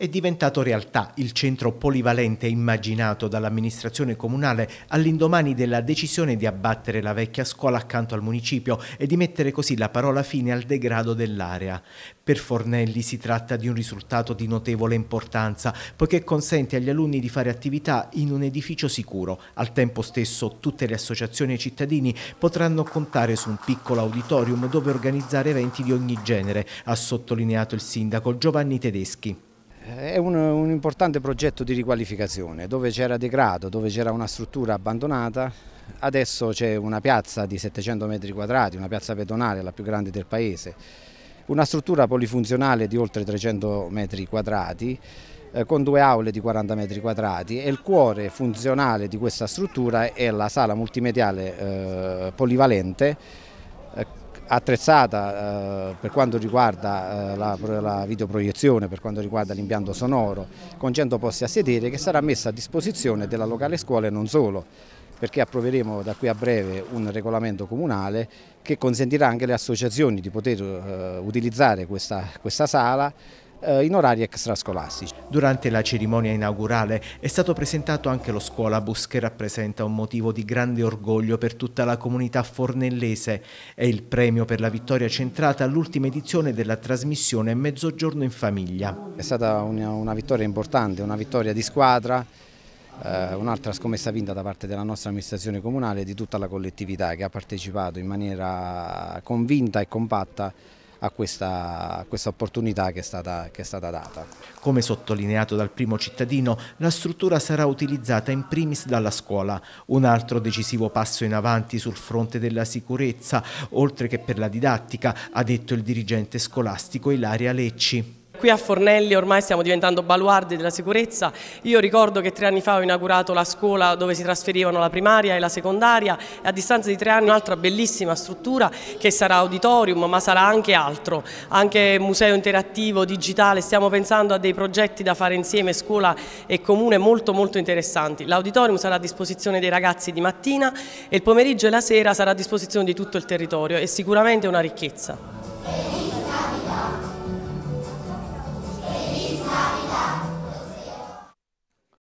È diventato realtà il centro polivalente immaginato dall'amministrazione comunale all'indomani della decisione di abbattere la vecchia scuola accanto al municipio e di mettere così la parola fine al degrado dell'area. Per Fornelli si tratta di un risultato di notevole importanza, poiché consente agli alunni di fare attività in un edificio sicuro. Al tempo stesso tutte le associazioni e cittadini potranno contare su un piccolo auditorium dove organizzare eventi di ogni genere, ha sottolineato il sindaco Giovanni Tedeschi. È un, un importante progetto di riqualificazione dove c'era degrado, dove c'era una struttura abbandonata, adesso c'è una piazza di 700 metri quadrati, una piazza pedonale la più grande del paese, una struttura polifunzionale di oltre 300 metri quadrati eh, con due aule di 40 metri quadrati e il cuore funzionale di questa struttura è la sala multimediale eh, polivalente attrezzata eh, per quanto riguarda eh, la, la, videoproiezione, per quanto riguarda l'impianto sonoro, con 100 posti a sedere che sarà messa a disposizione della locale scuola e non solo perché approveremo da qui a breve un regolamento comunale che consentirà anche alle associazioni di poter eh, utilizzare questa, questa sala eh, in orari extrascolastici. Durante la cerimonia inaugurale è stato presentato anche lo scuolabus che rappresenta un motivo di grande orgoglio per tutta la comunità fornellese. È il premio per la vittoria centrata all'ultima edizione della trasmissione Mezzogiorno in famiglia. È stata una, una vittoria importante, una vittoria di squadra, eh, un'altra scommessa vinta da parte della nostra amministrazione comunale e di tutta la collettività che ha partecipato in maniera convinta e compatta a questa, a questa opportunità che è, stata, che è stata data. Come sottolineato dal primo cittadino, la struttura sarà utilizzata in primis dalla scuola, un altro decisivo passo in avanti sul fronte della sicurezza, oltre che per la didattica, ha detto il dirigente scolastico Ilaria Lecci. Qui a Fornelli ormai stiamo diventando baluardi della sicurezza. Io ricordo che tre anni fa ho inaugurato la scuola dove si trasferivano la primaria e la secondaria e a distanza di tre anni un'altra bellissima struttura che sarà auditorium ma sarà anche altro, anche museo interattivo, digitale. Stiamo pensando a dei progetti da fare insieme scuola e comune molto molto interessanti. L'auditorium sarà a disposizione dei ragazzi di mattina e il pomeriggio e la sera sarà a disposizione di tutto il territorio e sicuramente una ricchezza.